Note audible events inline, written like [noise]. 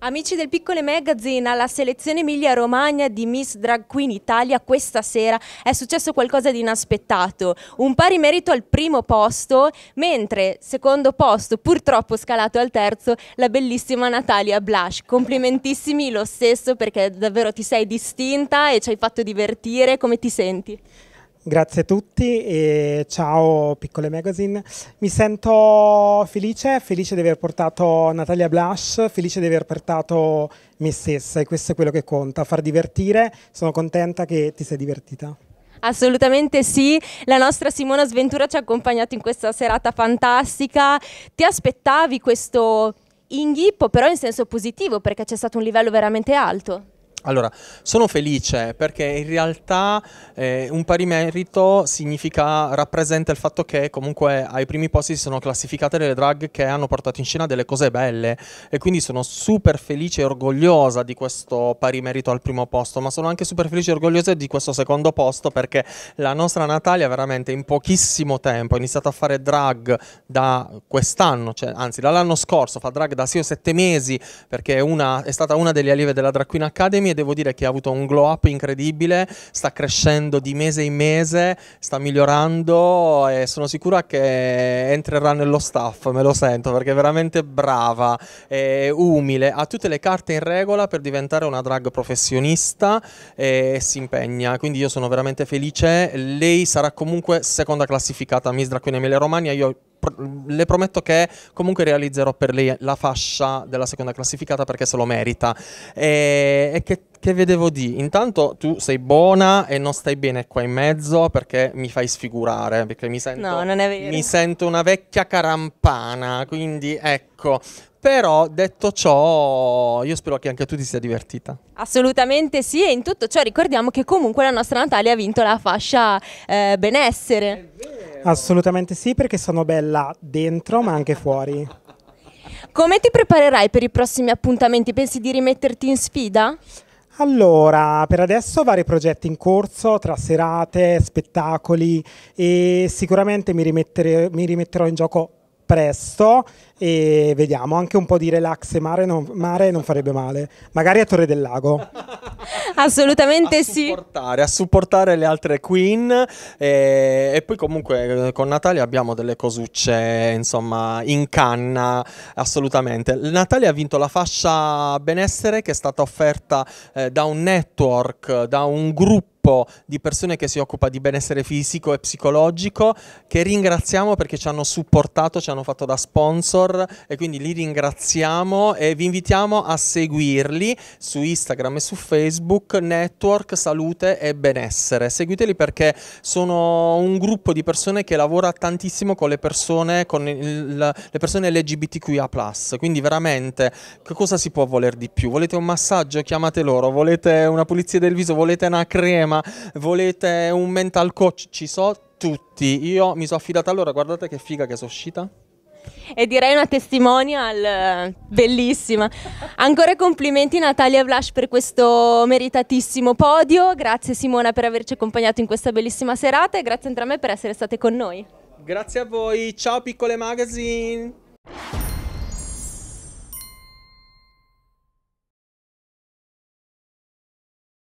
Amici del Piccole Magazine, alla selezione Emilia-Romagna di Miss Drag Queen Italia questa sera è successo qualcosa di inaspettato. Un pari merito al primo posto, mentre secondo posto, purtroppo scalato al terzo, la bellissima Natalia Blush. Complimentissimi lo stesso perché davvero ti sei distinta e ci hai fatto divertire. Come ti senti? Grazie a tutti e ciao Piccole Magazine. Mi sento felice, felice di aver portato Natalia Blush, felice di aver portato me stessa e questo è quello che conta, far divertire. Sono contenta che ti sei divertita. Assolutamente sì, la nostra Simona Sventura ci ha accompagnato in questa serata fantastica. Ti aspettavi questo inghippo però in senso positivo perché c'è stato un livello veramente alto? Allora, sono felice perché in realtà eh, un pari merito significa, rappresenta il fatto che comunque ai primi posti si sono classificate delle drag che hanno portato in scena delle cose belle e quindi sono super felice e orgogliosa di questo pari merito al primo posto, ma sono anche super felice e orgogliosa di questo secondo posto perché la nostra Natalia veramente in pochissimo tempo ha iniziato a fare drag da quest'anno, cioè, anzi dall'anno scorso, fa drag da 6 o 7 mesi perché una, è stata una delle allieve della Drag Queen Academy e devo dire che ha avuto un glow up incredibile, sta crescendo di mese in mese, sta migliorando e sono sicura che entrerà nello staff, me lo sento, perché è veramente brava, è umile, ha tutte le carte in regola per diventare una drag professionista e si impegna, quindi io sono veramente felice, lei sarà comunque seconda classificata Miss Drag Queen Emilia Romagna, io le prometto che comunque realizzerò per lei la fascia della seconda classificata perché se lo merita. E, e che, che vedevo di? Intanto tu sei buona e non stai bene qua in mezzo perché mi fai sfigurare, perché mi sento, no, mi sento una vecchia carampana, quindi ecco, però detto ciò, io spero che anche tu ti sia divertita. Assolutamente sì, e in tutto ciò ricordiamo che comunque la nostra Natalia ha vinto la fascia eh, benessere. È vero. Assolutamente sì, perché sono bella dentro ma anche fuori. Come ti preparerai per i prossimi appuntamenti? Pensi di rimetterti in sfida? Allora, per adesso ho vari progetti in corso tra serate, spettacoli e sicuramente mi, mi rimetterò in gioco presto e vediamo, anche un po' di relax e mare non, mare non farebbe male, magari a Torre del Lago. [laughs] assolutamente a sì. A supportare le altre queen e, eh, e, poi comunque eh, con Natalia abbiamo delle cosucce insomma in canna assolutamente. Natalia ha vinto la fascia benessere che è stata offerta eh, da un network, da un gruppo gruppo di persone che si occupa di benessere fisico e psicologico che ringraziamo perché ci hanno supportato, ci hanno fatto da sponsor e quindi li ringraziamo e vi invitiamo a seguirli su Instagram e su Facebook Network Salute e Benessere. Seguiteli perché sono un gruppo di persone che lavora tantissimo con le persone, con il, le persone LGBTQIA+, quindi veramente che cosa si può voler di più? Volete un massaggio? Chiamate loro, volete una pulizia del viso, volete una crema? volete un mental coach, ci so tutti. Io mi sono affidata allora, guardate che figa che sono uscita. E direi una testimonial eh, bellissima. Ancora complimenti Natalia Vlash per questo meritatissimo podio. Grazie Simona per averci accompagnato in questa bellissima serata e grazie entrambe per essere state con noi. Grazie a voi, ciao piccole magazine!